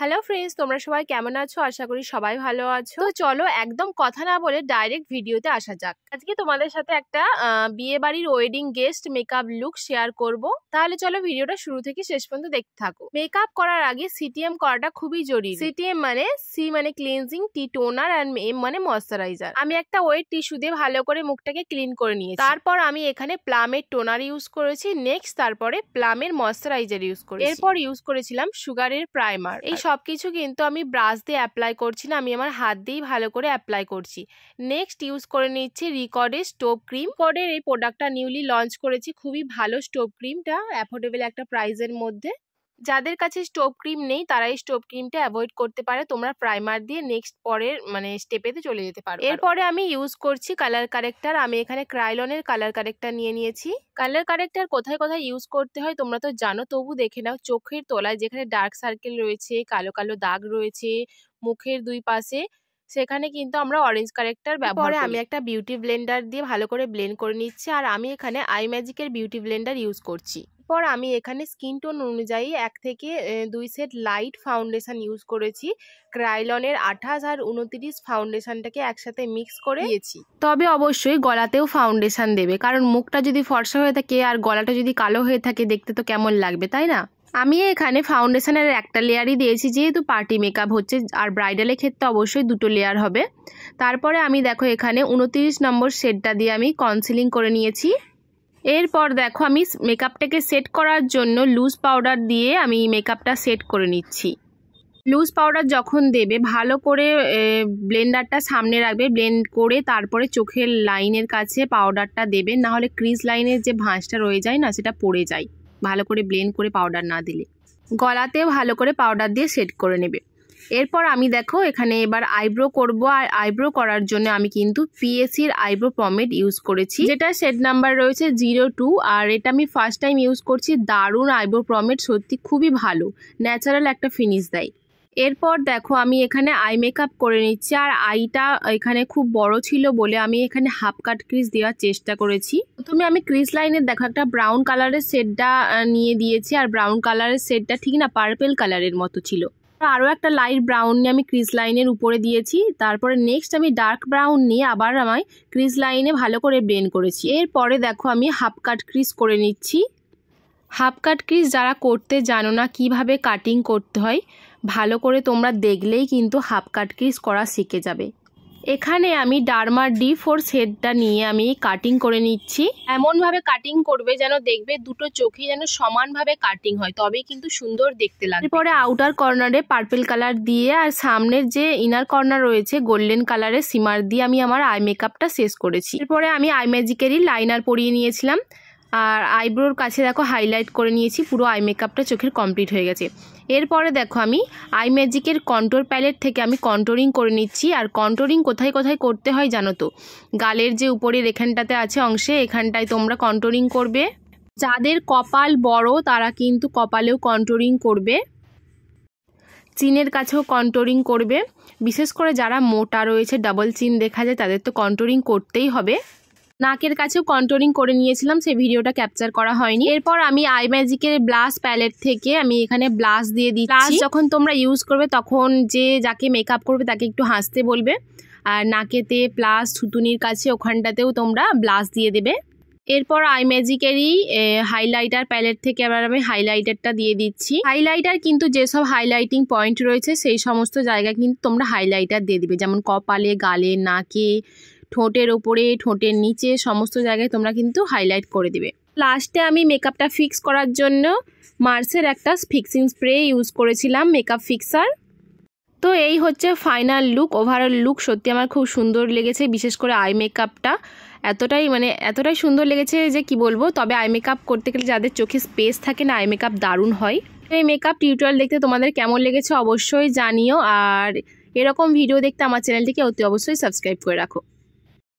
hello friends তোমরা সবাই কেমন আছো আশা করি সবাই ভালো আছো তো চলো একদম কথা না বলে ডাইরেক্ট ভিডিওতে আসা যাক আজকে তোমাদের সাথে একটা বিয়ে বাড়ির wedding guest makeup look share করব তাহলে চলো ভিডিওটা শুরু থেকে শেষ পর্যন্ত দেখতে থাকো মেকআপ করার আগে সিটিএম করাটা খুবই জরুরি সিটিএম মানে সি মানে cleansing T toner and M মানে ময়শ্চারাইজার আমি একটা ওয়েট টিস্যু দিয়ে ভালো করে মুখটাকে ক্লিন করে নিয়েছি তারপর আমি এখানে প্লামের টোনার ইউজ করেছি নেক্সট তারপরে প্লামের ময়শ্চারাইজার ইউজ করেছি এরপর ইউজ করেছিলাম সুগারের প্রাইমার এই সব কিছু কিন্তু আমি ব্রাশ দিয়ে অ্যাপ্লাই করছি না আমি আমার হাত দিয়েই ভালো করে অ্যাপ্লাই করছি নেক্সট ইউজ করে নিচ্ছি রিকর্ডের স্টোভ ক্রিম কোডের এই প্রোডাক্টটা নিউলি লঞ্চ করেছি খুবই ভালো স্টোভ ক্রিমটা অ্যাফোর্ডেবল একটা প্রাইজের মধ্যে যাদের কাছে স্টোভ ক্রিম নেই তারা এই স্টোভ ক্রিমটা অ্যাভয়েড করতে পারে তোমরা প্রাইমার দিয়ে নেক্সট পরের মানে স্টেপেতে চলে যেতে পারো এরপরে আমি ইউজ করছি কালার কারেক্টার আমি এখানে ক্রাইলনের কালার কারেক্টার নিয়ে নিয়েছি কালার কারেক্টার কোথায় কোথায় ইউজ করতে হয় তোমরা তো জানো তবু দেখে নাও চোখের তলায় যেখানে ডার্ক সার্কেল রয়েছে কালো কালো দাগ রয়েছে মুখের দুই পাশে সেখানে কিন্তু আমরা অরেঞ্জ কারেক্টার ব্যবহার করে আমি একটা বিউটি ব্লেন্ডার দিয়ে ভালো করে ব্লেন্ড করে নিচ্ছি আর আমি এখানে আই ম্যাজিকের বিউটি ব্লেন্ডার ইউজ করছি এরপর আমি এখানে স্কিন টোন অনুযায়ী এক থেকে দুই সেট লাইট ফাউন্ডেশন ইউজ করেছি ক্রাইলনের আঠাশ আর উনত্রিশ ফাউন্ডেশনটাকে একসাথে মিক্স করে দিয়েছি তবে অবশ্যই গলাতেও ফাউন্ডেশন দেবে কারণ মুখটা যদি ফর্সা হয়ে থাকে আর গলাটা যদি কালো হয়ে থাকে দেখতে তো কেমন লাগবে তাই না আমি এখানে ফাউন্ডেশনের একটা লেয়ারই দিয়েছি যেহেতু পার্টি মেকআপ হচ্ছে আর ব্রাইডালের ক্ষেত্রে অবশ্যই দুটো লেয়ার হবে তারপরে আমি দেখো এখানে উনতিরিশ নম্বর শেডটা দিয়ে আমি কনসিলিং করে নিয়েছি এরপর দেখো আমি মেকআপটাকে সেট করার জন্য লুজ পাউডার দিয়ে আমি মেকআপটা সেট করে নিচ্ছি লুজ পাউডার যখন দেবে ভালো করে ব্লেন্ডারটা সামনে রাখবে ব্লেন্ড করে তারপরে চোখের লাইনের কাছে পাউডারটা দেবে নাহলে ক্রিজ লাইনের যে ভাঁজটা রয়ে যায় না সেটা পড়ে যায় ভালো করে ব্লেন্ড করে পাউডার না দিলে গলাতেও ভালো করে পাউডার দিয়ে সেট করে নেবে এরপর আমি দেখো এখানে এবার আইব্রো করব আর আইব্রো করার জন্য আমি কিন্তু পিএসির আইব্রো পমেট ইউজ করেছি যেটা শেড নাম্বার রয়েছে জিরো টু আর এটা আমি ফার্স্ট টাইম ইউজ করছি দারুণ আইব্রো পমেট সত্যি খুবই ভালো ন্যাচারাল একটা ফিনিশ দেয় এরপর দেখো আমি এখানে আই মেকআপ করে নিচ্ছি আর আইটা এখানে খুব বড় ছিল বলে আমি এখানে হাফ কাট ক্রিজ দেওয়ার চেষ্টা করেছি প্রথমে আমি ক্রিজ লাইনের দেখো একটা ব্রাউন কালারের সেটটা নিয়ে দিয়েছি আর ব্রাউন কালারের সেটটা ঠিক না পার্পেল কালারের মতো ছিল আরও একটা লাইট ব্রাউন নিয়ে আমি ক্রিজ লাইনের উপরে দিয়েছি তারপরে নেক্সট আমি ডার্ক ব্রাউন নিয়ে আবার আমায় ক্রিজ লাইনে ভালো করে ব্লেন্ড করেছি এরপরে দেখো আমি হাফ কাট ক্রিজ করে নিচ্ছি হাফ কাট ক্রিজ যারা করতে জানো না কিভাবে কাটিং করতে হয় ভালো করে তোমরা দেখলেই কিন্তু হাফ কাট ক্রিজ করা শিখে যাবে এখানে আমি ডারমার ডি ফোর সেটটা নিয়ে আমি কাটিং করে নিচ্ছি এমনভাবে কাটিং করবে যেন দেখবে দুটো চোখে যেন সমানভাবে কাটিং হয় তবে কিন্তু সুন্দর দেখতে লাগে এরপরে আউটার কর্নারে পার্পেল কালার দিয়ে আর সামনের যে ইনার কর্নার রয়েছে গোল্ডেন কালারের সিমার দিয়ে আমি আমার আই মেকআপটা শেষ করেছি এরপরে আমি আই ম্যাজিকেরই লাইনার পরিয়ে নিয়েছিলাম আর আইব্রোর কাছে দেখো হাইলাইট করে নিয়েছি পুরো আই মেকআপটা চোখের কমপ্লিট হয়ে গেছে এরপরে দেখো আমি আই ম্যাজিকের কন্ট্রোর প্যালেট থেকে আমি কন্টোরিং করে নিচ্ছি আর কন্ট্রোরিং কোথায় কোথায় করতে হয় জানো তো গালের যে উপরের এখানটাতে আছে অংশে এখানটায় তোমরা কন্ট্রোরিং করবে যাদের কপাল বড় তারা কিন্তু কপালেও কন্ট্রোরিং করবে চিনের কাছেও কন্ট্রোরিং করবে বিশেষ করে যারা মোটা রয়েছে ডাবল চিন দেখা যায় তাদের তো কন্ট্রোরিং করতেই হবে নাকের কাছেও কন্ট্রোলিং করে নিয়েছিলাম সেই ভিডিওটা ক্যাপচার করা হয়নি এরপর আমি আই ম্যাজিকের ব্লাশ প্যালেট থেকে আমি এখানে ব্লাশ দিয়ে দিই ব্লাশ যখন তোমরা ইউজ করবে তখন যে যাকে মেকআপ করবে তাকে একটু হাসতে বলবে আর নাকেতে প্লাস থুতুনির কাছে ওখানটাতেও তোমরা ব্লাশ দিয়ে দেবে এরপর আই ম্যাজিকেরই হাইলাইটার প্যালেট থেকে আবার আমি হাইলাইটারটা দিয়ে দিচ্ছি হাইলাইটার কিন্তু যেসব হাইলাইটিং পয়েন্ট রয়েছে সেই সমস্ত জায়গায় কিন্তু তোমরা হাইলাইটার দিয়ে দিবে যেমন কপালে গালে নাকে ঠোঁটের ওপরে ঠোঁটের নিচে সমস্ত জায়গায় তোমরা কিন্তু হাইলাইট করে দিবে লাস্টে আমি মেকআপটা ফিক্স করার জন্য মার্সের একটা ফিক্সিং স্প্রে ইউজ করেছিলাম মেকআপ ফিক্সার তো এই হচ্ছে ফাইনাল লুক ওভারঅল লুক সত্যি আমার খুব সুন্দর লেগেছে বিশেষ করে আই মেকআপটা এতটাই মানে এতটাই সুন্দর লেগেছে যে কি বলবো তবে আই মেকআপ করতে গেলে যাদের চোখে স্পেস থাকে না আই মেকআপ দারুণ হয় তো এই মেকআপ টিউটোরিয়াল দেখতে তোমাদের কেমন লেগেছে অবশ্যই জানিও আর এরকম ভিডিও দেখতে আমার চ্যানেলটিকে অতি অবশ্যই সাবস্ক্রাইব করে রাখো